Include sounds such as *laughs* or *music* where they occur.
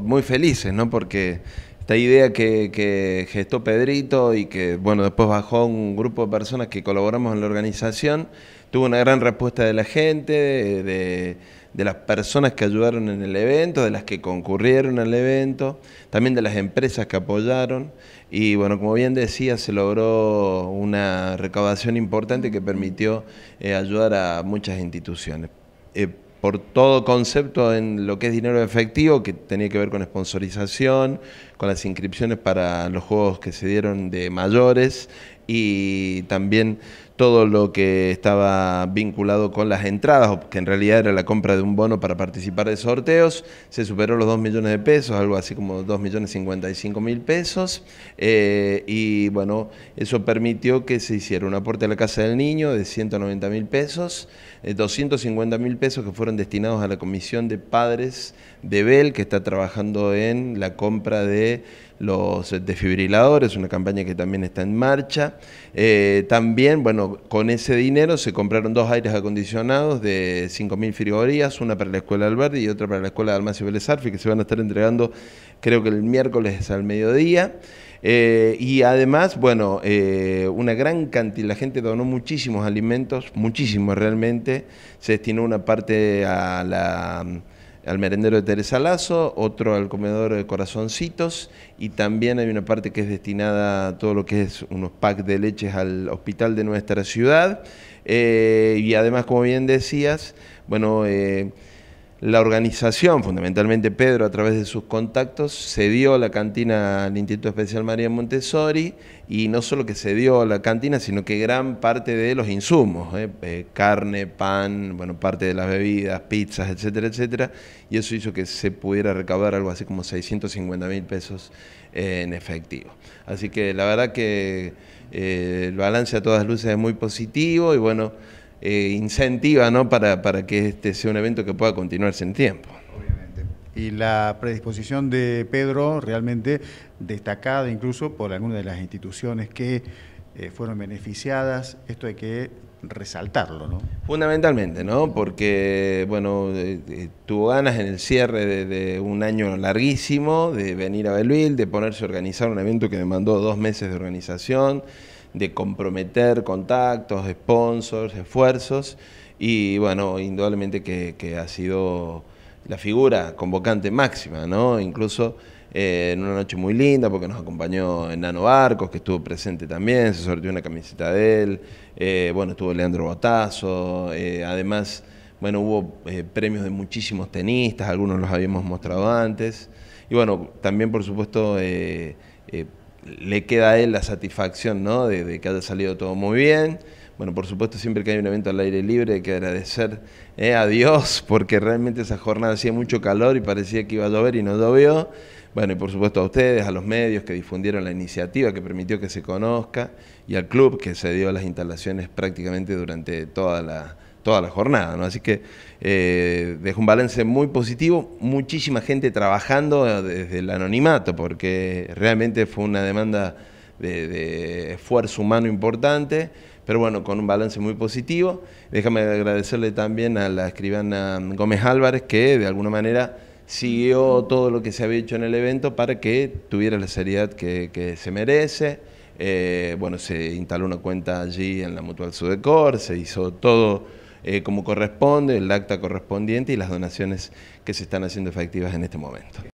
Muy felices, Porque esta idea que, gestó Pedrito y que, bueno, después bajó un grupo de personas que colaboramos en la organización, tuvo una gran respuesta de la gente, de, las personas que ayudaron en el evento, de las que concurrieron al evento, también de las empresas que apoyaron. Y, bueno, como bien decía, se logró una recaudación importante que permitió eh, ayudar a muchas instituciones. Eh, por todo concepto en lo que es dinero efectivo, que tenía que ver con sponsorización, con las inscripciones para los juegos que se dieron de mayores y también todo lo que estaba vinculado con las entradas, que en realidad era la compra de un bono para participar de sorteos, se superó los 2 millones de pesos, algo así como 2 millones 55 mil pesos, eh, y bueno, eso permitió que se hiciera un aporte a la Casa del Niño de 190 mil pesos, 250.000 eh, 250 mil pesos que fueron destinados a la Comisión de Padres de Bell, que está trabajando en la compra de los eh, desfibriladores, una campaña que también está en marcha, eh, también, bueno, con ese dinero se compraron dos aires acondicionados de 5.000 frigorías, una para la Escuela Alberti y otra para la Escuela de Almacio Vélez que se van a estar entregando creo que el miércoles al mediodía. Eh, y además, bueno, eh, una gran cantidad, la gente donó muchísimos alimentos, muchísimos realmente. Se destinó una parte a la al merendero de Teresa Lazo, otro al comedor de Corazoncitos y también hay una parte que es destinada a todo lo que es unos packs de leches al hospital de nuestra ciudad. Eh, y además, como bien decías, bueno, eh, la organización, fundamentalmente Pedro a través de sus contactos, cedió la cantina al Instituto Especial María Montessori y no solo que cedió la cantina, sino que gran parte de los insumos, ¿eh? Eh, carne, pan, bueno, parte de las bebidas, pizzas, etcétera, etcétera, y eso hizo que se pudiera recaudar algo así como 650 mil pesos en efectivo. Así que la verdad que eh, el balance a todas luces es muy positivo y bueno, eh, incentiva ¿no? para, que este sea un evento que pueda continuarse en tiempo. Y la predisposición de Pedro realmente destacada incluso por algunas de las instituciones que eh, fueron beneficiadas, esto hay que resaltarlo, ¿no? Fundamentalmente, ¿no? Porque, bueno, eh, tuvo ganas en el cierre de, de, un año larguísimo de venir a Belville, de ponerse a organizar un evento que demandó dos meses de organización, de comprometer contactos, sponsors, esfuerzos, y bueno, indudablemente que, ha sido la figura convocante máxima, ¿no? Incluso eh, en una noche muy linda porque nos acompañó Enano Barcos, que estuvo presente también, se sortió una camiseta de él, eh, bueno, estuvo Leandro Botazo, eh, además, bueno, hubo premios de muchísimos tenistas, algunos los habíamos mostrado antes, y bueno, también por supuesto le queda a él la satisfacción ¿no? de, que haya salido todo muy bien. Bueno, por supuesto, siempre que hay un evento al aire libre hay que agradecer eh, a Dios, *laughs* porque realmente esa jornada hacía mucho calor y parecía que iba a llover y no llovió. Bueno, y por supuesto a ustedes, a los medios que difundieron la iniciativa, que permitió que se conozca, y al club que se dio a las instalaciones prácticamente durante toda la, toda la jornada, ¿no? Así que eh, un balance muy positivo, muchísima gente trabajando desde el anonimato, porque realmente fue una demanda de, esfuerzo humano importante, pero bueno, con un balance muy positivo. Déjame agradecerle también a la escribana Gómez Álvarez, que de alguna manera siguió todo lo que se había hecho en el evento para que tuviera la seriedad que, se merece. Eh, bueno, se instaló una cuenta allí en la Mutual Sudecor, se hizo todo eh, como corresponde, el acta correspondiente y las donaciones que se están haciendo efectivas en este momento.